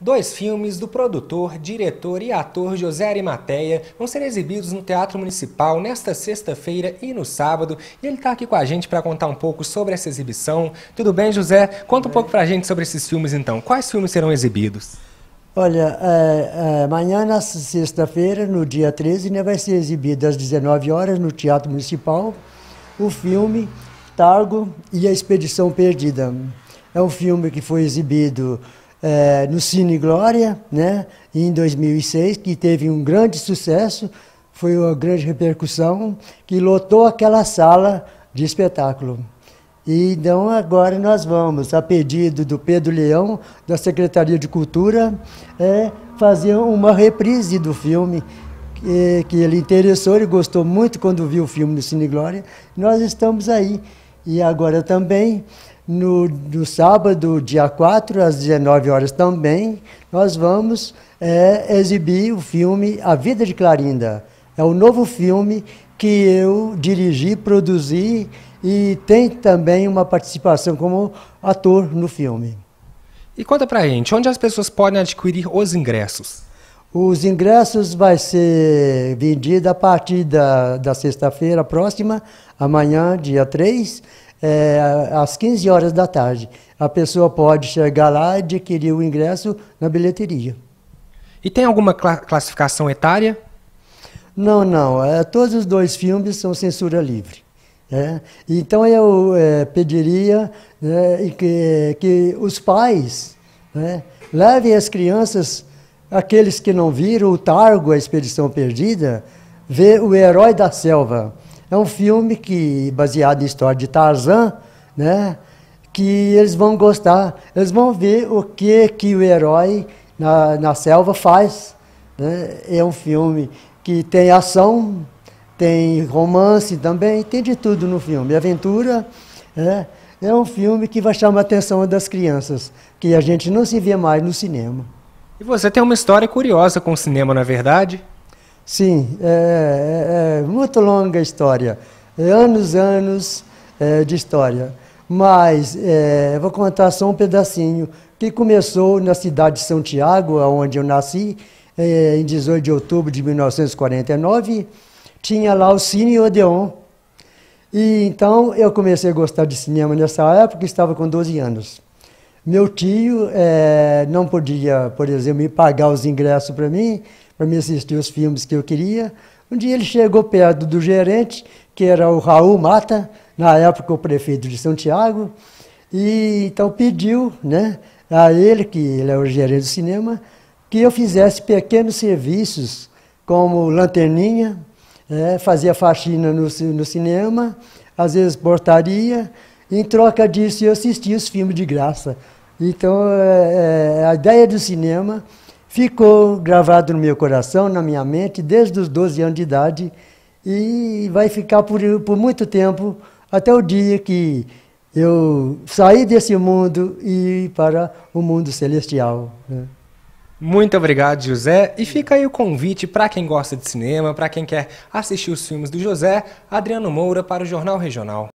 Dois filmes do produtor, diretor e ator José Arimateia vão ser exibidos no Teatro Municipal nesta sexta-feira e no sábado. E ele está aqui com a gente para contar um pouco sobre essa exibição. Tudo bem, José? Conta um pouco para a gente sobre esses filmes, então. Quais filmes serão exibidos? Olha, é, é, amanhã, na sexta-feira, no dia 13, né, vai ser exibido às 19 horas no Teatro Municipal o filme Targo e a Expedição Perdida. É um filme que foi exibido é, no Cine Glória, né, em 2006, que teve um grande sucesso, foi uma grande repercussão, que lotou aquela sala de espetáculo. E então agora nós vamos, a pedido do Pedro Leão, da Secretaria de Cultura, é, fazer uma reprise do filme, que, que ele interessou, e gostou muito quando viu o filme no Cine Glória. Nós estamos aí e agora também, no, no sábado, dia 4, às 19 horas também, nós vamos é, exibir o filme A Vida de Clarinda. É o novo filme que eu dirigi, produzi e tem também uma participação como ator no filme. E conta pra gente, onde as pessoas podem adquirir os ingressos? Os ingressos vai ser vendido a partir da, da sexta-feira próxima, amanhã, dia 3, é, às 15 horas da tarde. A pessoa pode chegar lá e adquirir o ingresso na bilheteria. E tem alguma cla classificação etária? Não, não. É, todos os dois filmes são censura livre. É. Então eu é, pediria né, que, que os pais né, levem as crianças Aqueles que não viram o Targo, A Expedição Perdida, vê O Herói da Selva. É um filme que baseado na história de Tarzan, né? que eles vão gostar, eles vão ver o que, que o herói na, na selva faz. Né? É um filme que tem ação, tem romance também, tem de tudo no filme. Aventura né? é um filme que vai chamar a atenção das crianças, que a gente não se vê mais no cinema. E você tem uma história curiosa com o cinema, na é verdade? Sim, é, é, é muito longa história, é anos, anos é, de história. Mas é, vou contar só um pedacinho que começou na cidade de Santiago, onde eu nasci, é, em 18 de outubro de 1949. Tinha lá o Cine Odeon. E então eu comecei a gostar de cinema nessa época, estava com 12 anos. Meu tio é, não podia, por exemplo, me pagar os ingressos para mim, para me assistir os filmes que eu queria. Um dia ele chegou perto do gerente, que era o Raul Mata, na época o prefeito de São Tiago, e então pediu né, a ele, que ele é o gerente do cinema, que eu fizesse pequenos serviços, como lanterninha, é, fazia faxina no, no cinema, às vezes portaria, em troca disso eu assistia os filmes de graça. Então, é, é, a ideia do cinema ficou gravada no meu coração, na minha mente, desde os 12 anos de idade e vai ficar por, por muito tempo até o dia que eu sair desse mundo e ir para o mundo celestial. Né? Muito obrigado, José. E fica aí o convite para quem gosta de cinema, para quem quer assistir os filmes do José, Adriano Moura para o Jornal Regional.